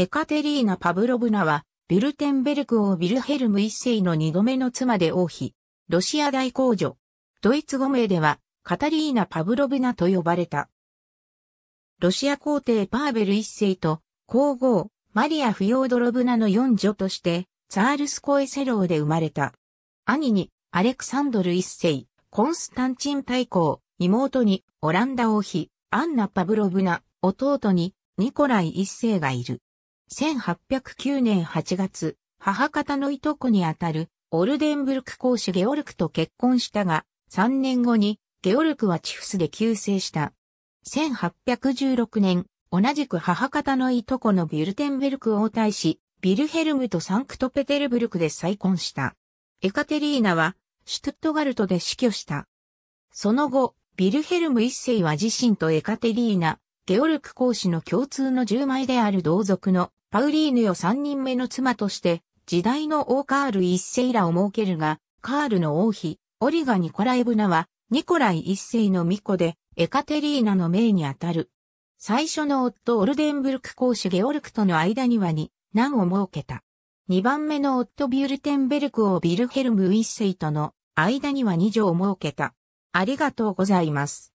エカテリーナ・パブロブナは、ビルテンベルク王ビルヘルム一世の二度目の妻で王妃、ロシア大公女。ドイツ語名では、カタリーナ・パブロブナと呼ばれた。ロシア皇帝パーベル一世と、皇后、マリア・フィオードロブナの四女として、ツァールスコエセローで生まれた。兄に、アレクサンドル一世、コンスタンチン大公、妹に、オランダ王妃、アンナ・パブロブナ、弟に、ニコライ一世がいる。1809年8月、母方のいとこにあたる、オルデンブルク公主ゲオルクと結婚したが、3年後に、ゲオルクはチフスで急逝した。1816年、同じく母方のいとこのビュルテンベルク王太子、ビルヘルムとサンクトペテルブルクで再婚した。エカテリーナは、シュトゥットガルトで死去した。その後、ビルヘルム一世は自身とエカテリーナ、ゲオルク公使の共通の10枚である同族のパウリーヌよ三人目の妻として、時代の王カール一世らを設けるが、カールの王妃、オリガ・ニコライブナは、ニコライ一世の巫女で、エカテリーナの命にあたる。最初の夫オルデンブルク公子ゲオルクとの間にはに、難を設けた。二番目の夫ビュルテンベルク王ビルヘルム一世との間には二女を設けた。ありがとうございます。